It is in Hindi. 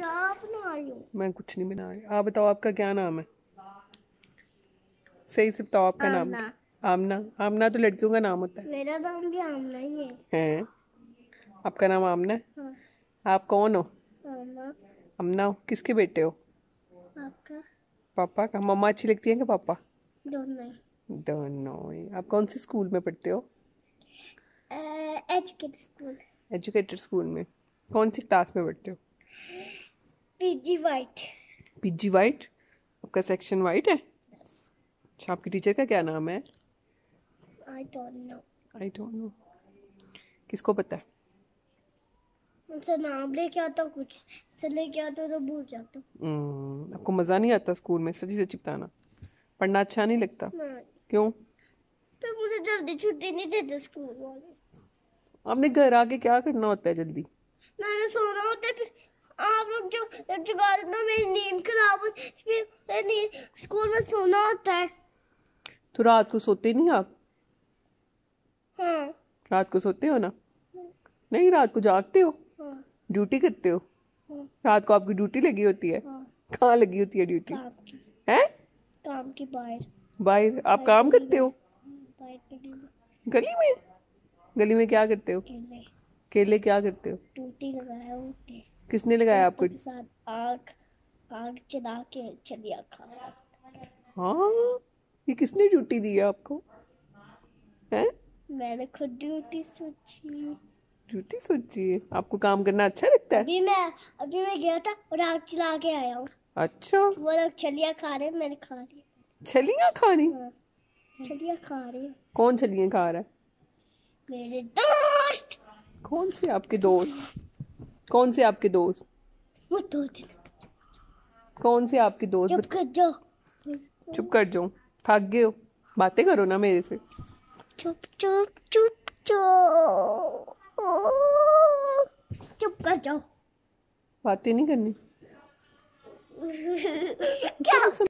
क्या बना रही हूँ मैं कुछ नहीं बना रही आप बताओ आपका क्या नाम है सही से बताओ आपका नाम आमना आमना तो लड़कियों का नाम होता है मेरा नाम भी आमना ही है हैं आपका नाम आमना है हाँ। आप कौन हो आमना आमना हो किसके बेटे हो आपका पापा का मम्मा अच्छी लगती है क्या पापा दोनों दोनों आप कौन से स्कूल में पढ़ते हो एजुकेटर स्कूल एजुकेटर स्कूल में कौन सी क्लास में पढ़ते हो पीजी वाइट पीजी वाइट आपका सेक्शन वाइट है अच्छा आपकी टीचर का क्या नाम है I don't know I don't know किसको पता है उनसे नाम लेके आता कुछ से लेके आता तो भूल जाता हम्म, आपको मज़ा नहीं आता स्कूल में सच्ची सच्ची बताना पढ़ना अच्छा नहीं लगता नहीं। क्यों पर मुझे जल्दी छुट्टी नहीं देते स्कूल वाले आपने घर आके क्या करना होता है जल्दी मैंने सोना होता है फिर जब भारत में मेरी नींद खराब होती स्कूल में सोना होता है तो रात को सोते नहीं आप हाँ रात को सोते हो ना नहीं रात को जागते हो हाँ। ड्यूटी करते हो हाँ। रात को आपकी ड्यूटी लगी होती है हाँ। कहाँ लगी होती है ड्यूटी हैं काम की बाहर बाहर आप काम करते हो गली में गली में क्या करते हो केले, केले क्या करते हो टूटी लगाया किसने लगाया आपको आग आग चला के चलिया खा हाँ ये किसने ड्यूटी दी है आपको है मैंने खुद ड्यूटी सोची ड्यूटी सोची है आपको काम करना अच्छा लगता है अभी मैं अभी मैं गया था और आग चला के आया हूँ अच्छा वो लोग छलिया खा रहे मैंने खा रही छलिया खा रही हाँ, छलिया खा रही कौन छलिया खा रहा है मेरे दोस्त कौन से आपके दोस्त कौन से आपके दोस्त वो दो दिन कौन से आपके दोस्त चुप कर जाओ चुप कर जाओ थक गए हो बातें करो ना मेरे से चुप चुप चुप चुप चुप कर जाओ बातें नहीं करनी क्या